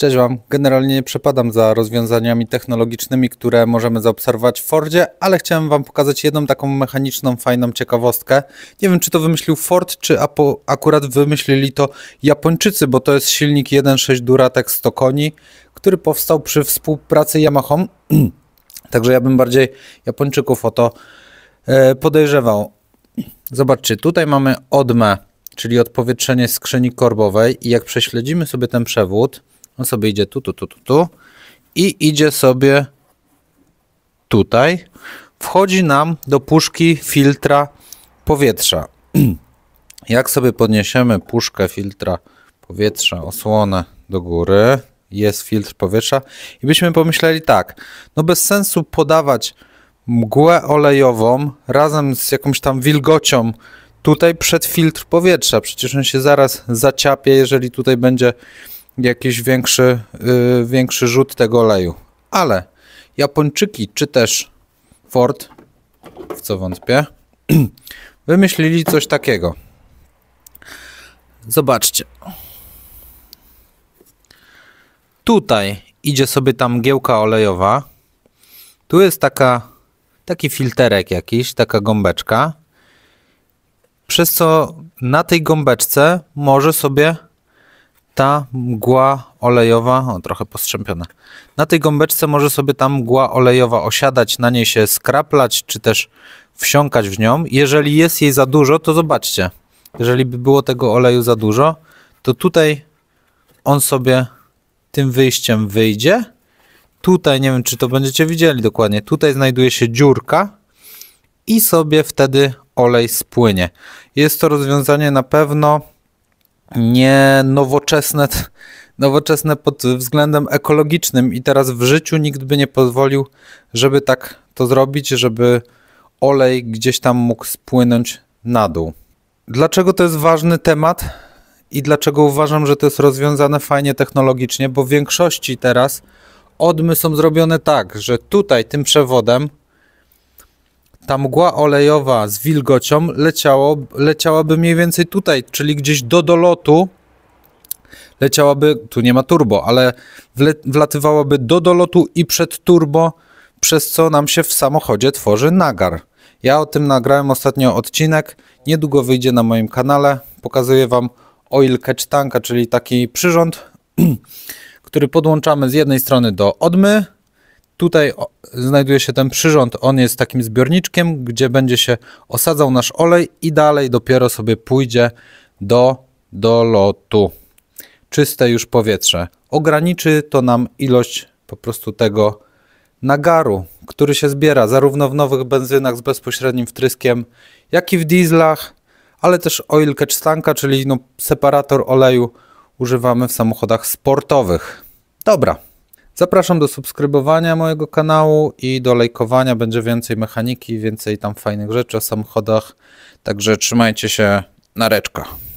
Cześć Wam. Generalnie nie przepadam za rozwiązaniami technologicznymi, które możemy zaobserwować w Fordzie, ale chciałem Wam pokazać jedną taką mechaniczną, fajną ciekawostkę. Nie wiem, czy to wymyślił Ford, czy akurat wymyślili to Japończycy, bo to jest silnik 1.6 Duratek 100 koni, który powstał przy współpracy Yamaha. Także ja bym bardziej Japończyków o to e, podejrzewał. Zobaczcie, tutaj mamy odmę, czyli odpowietrzenie skrzyni korbowej i jak prześledzimy sobie ten przewód, on sobie idzie tu, tu, tu, tu, tu i idzie sobie tutaj. Wchodzi nam do puszki filtra powietrza. Jak sobie podniesiemy puszkę filtra powietrza, osłonę do góry, jest filtr powietrza i byśmy pomyśleli tak, no bez sensu podawać mgłę olejową razem z jakąś tam wilgocią tutaj przed filtr powietrza. Przecież on się zaraz zaciapie, jeżeli tutaj będzie jakiś większy, yy, większy rzut tego oleju. Ale Japończyki, czy też Ford, w co wątpię, wymyślili coś takiego. Zobaczcie. Tutaj idzie sobie ta mgiełka olejowa. Tu jest taka, taki filterek jakiś, taka gąbeczka. Przez co na tej gąbeczce może sobie ta mgła olejowa, o trochę postrzępiona, na tej gąbeczce może sobie ta mgła olejowa osiadać, na niej się skraplać, czy też wsiąkać w nią. Jeżeli jest jej za dużo, to zobaczcie, jeżeli by było tego oleju za dużo, to tutaj on sobie tym wyjściem wyjdzie. Tutaj, nie wiem czy to będziecie widzieli dokładnie, tutaj znajduje się dziurka i sobie wtedy olej spłynie. Jest to rozwiązanie na pewno nie nowoczesne, nowoczesne pod względem ekologicznym i teraz w życiu nikt by nie pozwolił, żeby tak to zrobić, żeby olej gdzieś tam mógł spłynąć na dół. Dlaczego to jest ważny temat i dlaczego uważam, że to jest rozwiązane fajnie technologicznie, bo w większości teraz odmy są zrobione tak, że tutaj tym przewodem ta mgła olejowa z wilgocią leciało, leciałaby mniej więcej tutaj, czyli gdzieś do dolotu leciałaby, tu nie ma turbo, ale wle, wlatywałaby do dolotu i przed turbo, przez co nam się w samochodzie tworzy nagar. Ja o tym nagrałem ostatnio odcinek, niedługo wyjdzie na moim kanale, pokazuję Wam oil catch tanka, czyli taki przyrząd, który podłączamy z jednej strony do odmy, Tutaj znajduje się ten przyrząd, on jest takim zbiorniczkiem, gdzie będzie się osadzał nasz olej i dalej dopiero sobie pójdzie do, do lotu. Czyste już powietrze. Ograniczy to nam ilość po prostu tego nagaru, który się zbiera zarówno w nowych benzynach z bezpośrednim wtryskiem, jak i w dieslach, ale też oil catch tanka, czyli no, separator oleju używamy w samochodach sportowych. Dobra, Zapraszam do subskrybowania mojego kanału i do lajkowania. Będzie więcej mechaniki, więcej tam fajnych rzeczy o samochodach. Także trzymajcie się. Nareczka.